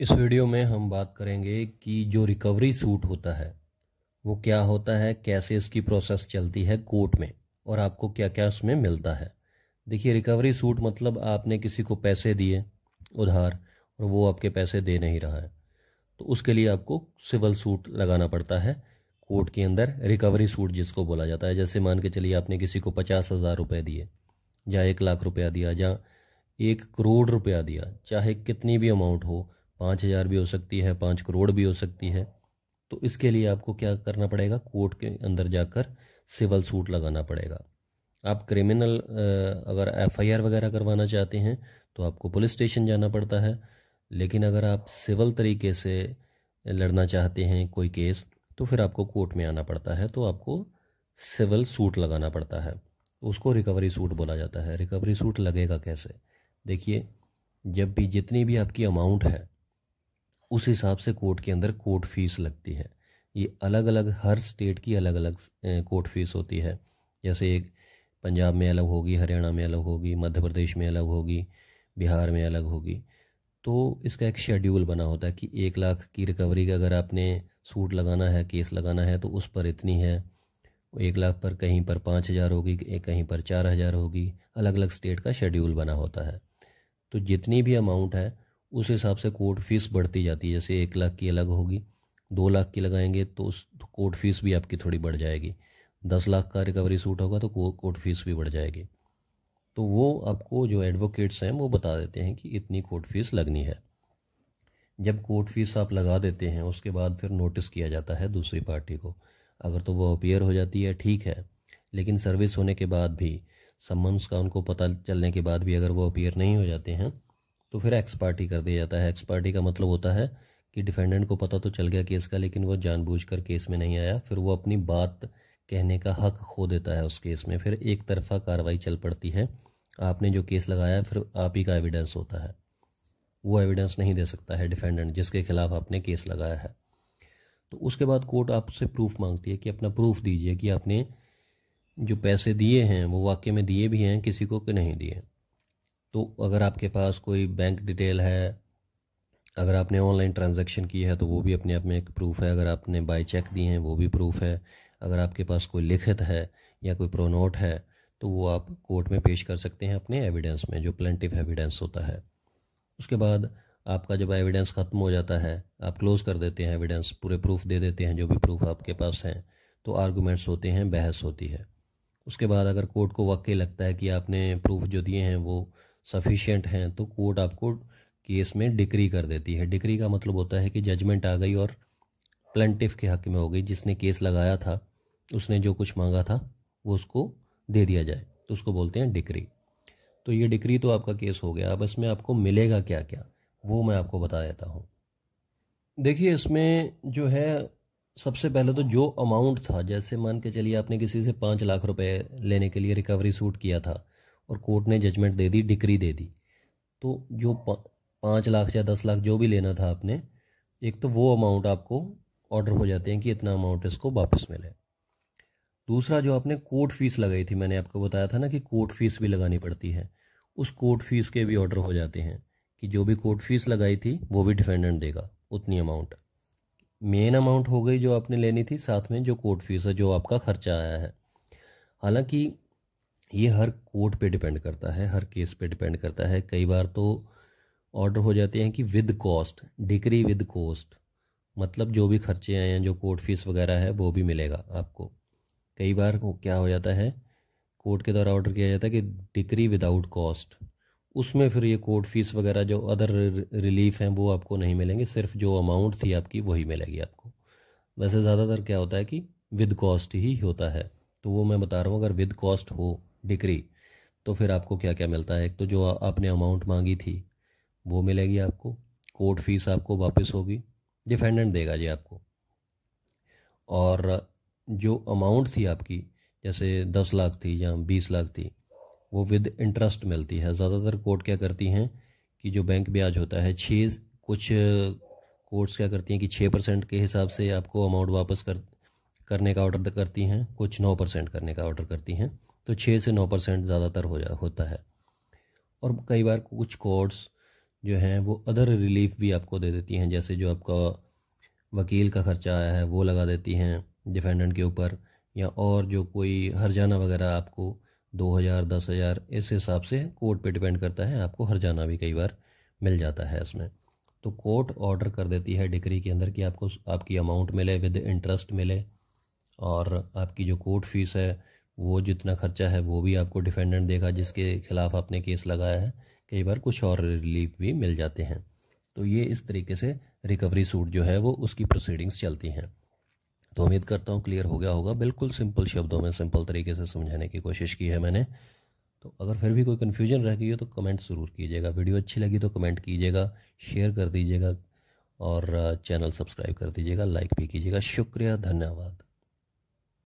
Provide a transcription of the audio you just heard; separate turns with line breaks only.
इस वीडियो में हम बात करेंगे कि जो रिकवरी सूट होता है वो क्या होता है कैसे इसकी प्रोसेस चलती है कोर्ट में और आपको क्या क्या उसमें मिलता है देखिए रिकवरी सूट मतलब आपने किसी को पैसे दिए उधार और वो आपके पैसे दे नहीं रहा है तो उसके लिए आपको सिविल सूट लगाना पड़ता है कोर्ट के अंदर रिकवरी सूट जिसको बोला जाता है जैसे मान के चलिए आपने किसी को पचास हज़ार रुपये दिए या एक लाख रुपया दिया या एक करोड़ रुपया दिया चाहे कितनी भी अमाउंट हो पाँच हज़ार भी हो सकती है पाँच करोड़ भी हो सकती है तो इसके लिए आपको क्या करना पड़ेगा कोर्ट के अंदर जाकर सिविल सूट लगाना पड़ेगा आप क्रिमिनल अगर एफआईआर वगैरह करवाना चाहते हैं तो आपको पुलिस स्टेशन जाना पड़ता है लेकिन अगर आप सिविल तरीके से लड़ना चाहते हैं कोई केस तो फिर आपको कोर्ट में आना पड़ता है तो आपको सिविल सूट लगाना पड़ता है उसको रिकवरी सूट बोला जाता है रिकवरी सूट लगेगा कैसे देखिए जब भी जितनी भी आपकी अमाउंट है उस हिसाब से कोर्ट के अंदर कोर्ट फीस लगती है ये अलग अलग हर स्टेट की अलग अलग कोर्ट फीस होती है जैसे एक पंजाब में अलग होगी हरियाणा में अलग होगी मध्य प्रदेश में अलग होगी बिहार में अलग होगी तो इसका एक शेड्यूल बना होता है कि एक लाख की रिकवरी का अगर आपने सूट लगाना है केस लगाना है तो उस पर इतनी है एक लाख पर कहीं पर पाँच हज़ार होगी कहीं पर चार हज़ार होगी अलग अलग स्टेट का शेड्यूल बना होता है तो जितनी भी अमाउंट है उस हिसाब से कोर्ट फीस बढ़ती जाती है जैसे एक लाख की अलग होगी दो लाख की लगाएंगे तो उस कोर्ट फीस भी आपकी थोड़ी बढ़ जाएगी दस लाख का रिकवरी सूट होगा तो कोर्ट फीस भी बढ़ जाएगी तो वो आपको जो एडवोकेट्स हैं वो बता देते हैं कि इतनी कोर्ट फीस लगनी है जब कोर्ट फीस आप लगा देते हैं उसके बाद फिर नोटिस किया जाता है दूसरी पार्टी को अगर तो वो अपेयर हो जाती है ठीक है लेकिन सर्विस होने के बाद भी सम्मन्स का उनको पता चलने के बाद भी अगर वो अपेयर नहीं हो जाते हैं तो फिर एक्स पार्टी कर दिया जाता है एक्स पार्टी का मतलब होता है कि डिफेंडेंट को पता तो चल गया केस का लेकिन वो जानबूझकर केस में नहीं आया फिर वो अपनी बात कहने का हक खो देता है उस केस में फिर एक तरफा कार्रवाई चल पड़ती है आपने जो केस लगाया फिर आप ही का एविडेंस होता है वो एविडेंस नहीं दे सकता है डिफेंडेंट जिसके खिलाफ आपने केस लगाया है तो उसके बाद कोर्ट आपसे प्रूफ मांगती है कि अपना प्रूफ दीजिए कि आपने जो पैसे दिए हैं वो वाकई में दिए भी हैं किसी को कि नहीं दिए तो अगर आपके पास कोई बैंक डिटेल है अगर आपने ऑनलाइन ट्रांजैक्शन की है तो वो भी अपने आप में एक प्रूफ है अगर आपने बाय चेक दिए हैं वो भी प्रूफ है अगर आपके पास कोई लिखित है या कोई प्रोनोट है तो वो आप कोर्ट में पेश कर सकते हैं अपने एविडेंस में जो प्लेंटिव एविडेंस होता है उसके बाद आपका जब एविडेंस ख़त्म हो जाता है आप क्लोज़ कर देते हैं एविडेंस पूरे प्रूफ दे देते हैं जो भी प्रूफ आपके पास हैं तो आर्गूमेंट्स होते हैं बहस होती है उसके बाद अगर कोर्ट को वाकई लगता है कि आपने प्रूफ जो दिए हैं वो सफिशेंट हैं तो कोर्ट आपको केस में डिक्री कर देती है डिक्री का मतलब होता है कि जजमेंट आ गई और प्लेंटिफ के हक में हो गई जिसने केस लगाया था उसने जो कुछ मांगा था वो उसको दे दिया जाए तो उसको बोलते हैं डिक्री तो ये डिक्री तो आपका केस हो गया अब इसमें आपको मिलेगा क्या क्या वो मैं आपको बता देता हूँ देखिए इसमें जो है सबसे पहले तो जो अमाउंट था जैसे मान के चलिए आपने किसी से पाँच लाख रुपए लेने के लिए रिकवरी सूट किया था और कोर्ट ने जजमेंट दे दी डिक्री दे दी तो जो पाँच लाख या दस लाख जो भी लेना था आपने एक तो वो अमाउंट आपको ऑर्डर हो जाते हैं कि इतना अमाउंट इसको वापस मिले दूसरा जो आपने कोर्ट फीस लगाई थी मैंने आपको बताया था ना कि कोर्ट फीस भी लगानी पड़ती है उस कोर्ट फीस के भी ऑर्डर हो जाते हैं कि जो भी कोर्ट फीस लगाई थी वो भी डिफेंडेंट देगा उतनी अमाउंट मेन अमाउंट हो गई जो आपने लेनी थी साथ में जो कोर्ट फीस है जो आपका खर्चा आया है हालांकि ये हर कोर्ट पे डिपेंड करता है हर केस पे डिपेंड करता है कई बार तो ऑर्डर हो जाते हैं कि with cost decree with cost मतलब जो भी खर्चे आए हैं जो कोर्ट फीस वगैरह है वो भी मिलेगा आपको कई बार क्या हो जाता है कोर्ट के द्वारा ऑर्डर किया जाता है कि डिक्री विदाउट कॉस्ट उसमें फिर ये कोर्ट फीस वगैरह जो अदर रिलीफ हैं वो आपको नहीं मिलेंगे सिर्फ जो अमाउंट थी आपकी वही मिलेगी आपको वैसे ज़्यादातर क्या होता है कि विद कॉस्ट ही होता है तो वो मैं बता रहा हूँ अगर विद कॉस्ट हो डिक्री तो फिर आपको क्या क्या मिलता है एक तो जो आपने अमाउंट मांगी थी वो मिलेगी आपको कोर्ट फीस आपको वापस होगी डिफेंडेंट देगा जी आपको और जो अमाउंट थी आपकी जैसे दस लाख थी या बीस लाख थी वो विद इंटरेस्ट मिलती है ज़्यादातर कोर्ट क्या करती हैं कि जो बैंक ब्याज होता है छः कुछ कोर्ट्स क्या करती हैं कि छः परसेंट के हिसाब से आपको अमाउंट वापस कर करने का ऑर्डर करती हैं कुछ नौ परसेंट करने का ऑर्डर करती हैं तो छः से नौ परसेंट ज़्यादातर हो जा होता है और कई बार कुछ कोर्ट्स जो हैं वो अदर रिलीफ भी आपको दे देती हैं जैसे जो आपका वकील का खर्चा आया है वो लगा देती हैं डिफेंडेंट के ऊपर या और जो कोई हरजाना वगैरह आपको दो हज़ार दस हज़ार इस हिसाब से कोर्ट पे डिपेंड करता है आपको हरजाना भी कई बार मिल जाता है इसमें तो कोर्ट ऑर्डर कर देती है डिग्री के अंदर कि आपको आपकी अमाउंट मिले विद इंटरेस्ट मिले और आपकी जो कोर्ट फीस है वो जितना खर्चा है वो भी आपको डिफेंडेंट देगा जिसके खिलाफ आपने केस लगाया है कई बार कुछ और रिलीफ भी मिल जाते हैं तो ये इस तरीके से रिकवरी सूट जो है वो उसकी प्रोसीडिंग्स चलती हैं तो उम्मीद करता हूँ क्लियर हो गया होगा बिल्कुल सिंपल शब्दों में सिंपल तरीके से समझाने की कोशिश की है मैंने तो अगर फिर भी कोई कन्फ्यूजन रह गई हो तो कमेंट ज़रूर कीजिएगा वीडियो अच्छी लगी तो कमेंट कीजिएगा शेयर कर दीजिएगा और चैनल uh, सब्सक्राइब कर दीजिएगा लाइक भी कीजिएगा शुक्रिया धन्यवाद